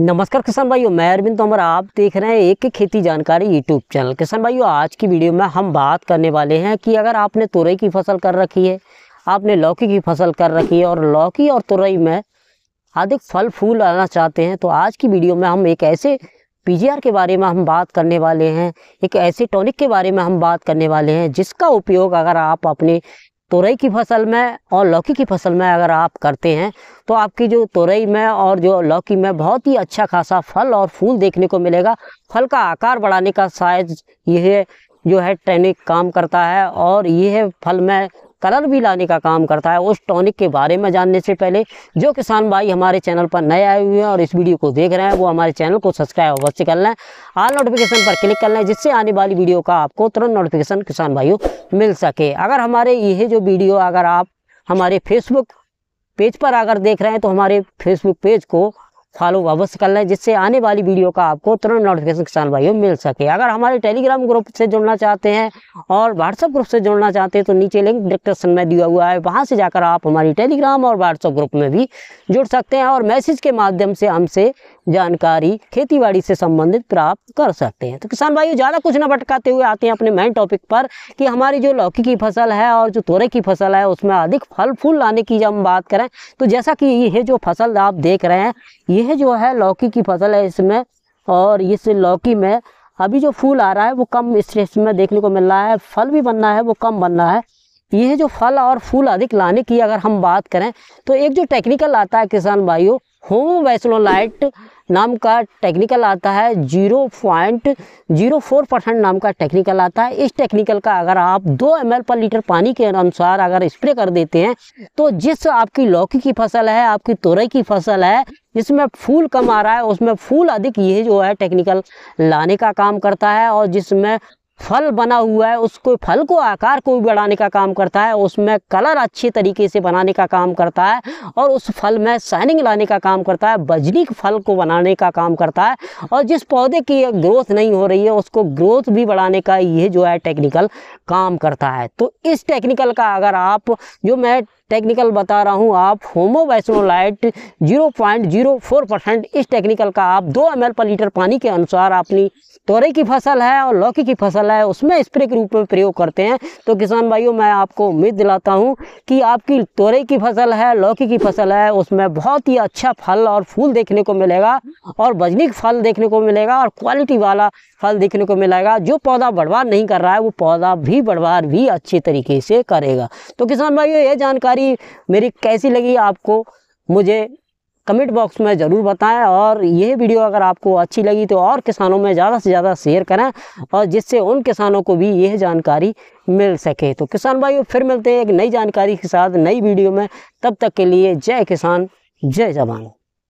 नमस्कार किसान भाइयों मैं अरविंद तोमर आप देख रहे हैं एक खेती जानकारी यूट्यूब चैनल किसान भाइयों आज की वीडियो में हम बात करने वाले हैं कि अगर आपने तुरई की फसल कर रखी है आपने लौकी की फसल कर रखी है और लौकी और तुरई में अधिक फल फूल आना चाहते हैं तो आज की वीडियो में हम एक ऐसे पी के बारे में हम बात करने वाले हैं एक ऐसे टॉनिक के बारे में हम बात करने वाले हैं जिसका उपयोग अगर आप अपने तोरई की फसल में और लौकी की फसल में अगर आप करते हैं तो आपकी जो तोरई में और जो लौकी में बहुत ही अच्छा खासा फल और फूल देखने को मिलेगा फल का आकार बढ़ाने का साइज यह जो है टैनिक काम करता है और यह फल में कलर भी लाने का काम करता है उस टॉनिक के बारे में जानने से पहले जो किसान भाई हमारे चैनल पर नए आए हुए हैं और इस वीडियो को देख रहे हैं वो हमारे चैनल को सब्सक्राइब अवश्य कर लें आल नोटिफिकेशन पर क्लिक कर लें जिससे आने वाली वीडियो का आपको तुरंत नोटिफिकेशन किसान भाइयों मिल सके अगर हमारे यह जो वीडियो अगर आप हमारे फेसबुक पेज पर अगर देख रहे हैं तो हमारे फेसबुक पेज को फॉलो अवश्य कर लें जिससे आने वाली वीडियो का आपको तुरंत नोटिफिकेशन किसान भाइयों मिल सके अगर हमारे टेलीग्राम ग्रुप से जुड़ना चाहते हैं और व्हाट्सएप ग्रुप से जुड़ना चाहते हैं तो नीचे लिंक डिस्क्रिप्शन में दिया हुआ है वहाँ से जाकर आप हमारी टेलीग्राम और व्हाट्सएप ग्रुप में भी जुड़ सकते हैं और मैसेज के माध्यम से हमसे जानकारी खेती से संबंधित प्राप्त कर सकते हैं तो किसान भाइयों ज़्यादा कुछ ना भटकाते हुए आते हैं अपने मेन टॉपिक पर कि हमारी जो लौकी की फसल है और जो तोरे की फसल है उसमें अधिक फल फूल लाने की जब हम बात करें तो जैसा कि ये जो फसल आप देख रहे हैं ये यह जो है लौकी की फसल है इसमें और इस लौकी में अभी जो फूल आ रहा है वो कम स्टेज में देखने को मिल रहा है फल भी बनना है वो कम बनना है ये जो फल और फूल अधिक लाने की अगर हम बात करें तो एक जो टेक्निकल आता है किसान भाइयों वैसलोलाइट नाम का टेक्निकल आता है zero point zero four percent नाम का टेक्निकल आता है इस टेक्निकल का अगर आप दो एम पर लीटर पानी के अनुसार अगर स्प्रे कर देते हैं तो जिस आपकी लौकी की फसल है आपकी तोरई की फसल है जिसमें फूल कम आ रहा है उसमें फूल अधिक ये जो है टेक्निकल लाने का काम करता है और जिसमें फल बना हुआ है उसको फल को आकार को भी बढ़ाने का काम करता है उसमें कलर अच्छे तरीके से बनाने का काम करता है और उस फल में शाइनिंग लाने का काम करता है बजनी फल को बनाने का काम करता है और जिस पौधे की ग्रोथ नहीं हो रही है उसको ग्रोथ भी बढ़ाने का ये जो है टेक्निकल काम करता है तो इस टेक्निकल का अगर आप जो मैं टेक्निकल बता रहा हूँ आप जीरो 0.04 परसेंट इस टेक्निकल का आप दो एम पर लीटर पानी के अनुसार अपनी तोरे की फसल है और लौकी की फसल है उसमें स्प्रे के रूप में प्रयोग करते हैं तो किसान भाइयों मैं आपको उम्मीद दिलाता हूँ कि आपकी तोरे की फसल है लौकी की फसल है उसमें बहुत ही अच्छा फल और फूल देखने को मिलेगा और बजनिक फल देखने को मिलेगा और क्वालिटी वाला फल देखने को मिलेगा जो पौधा बर्बाद नहीं कर रहा है वो पौधा भी बर्बाद भी अच्छे तरीके से करेगा तो किसान भाइयों ये जानकारी जानकारी मेरी कैसी लगी आपको मुझे कमेंट बॉक्स में ज़रूर बताएं और यह वीडियो अगर आपको अच्छी लगी तो और किसानों में ज़्यादा से ज़्यादा शेयर करें और जिससे उन किसानों को भी यह जानकारी मिल सके तो किसान भाइयों फिर मिलते हैं एक नई जानकारी के साथ नई वीडियो में तब तक के लिए जय किसान जय जवान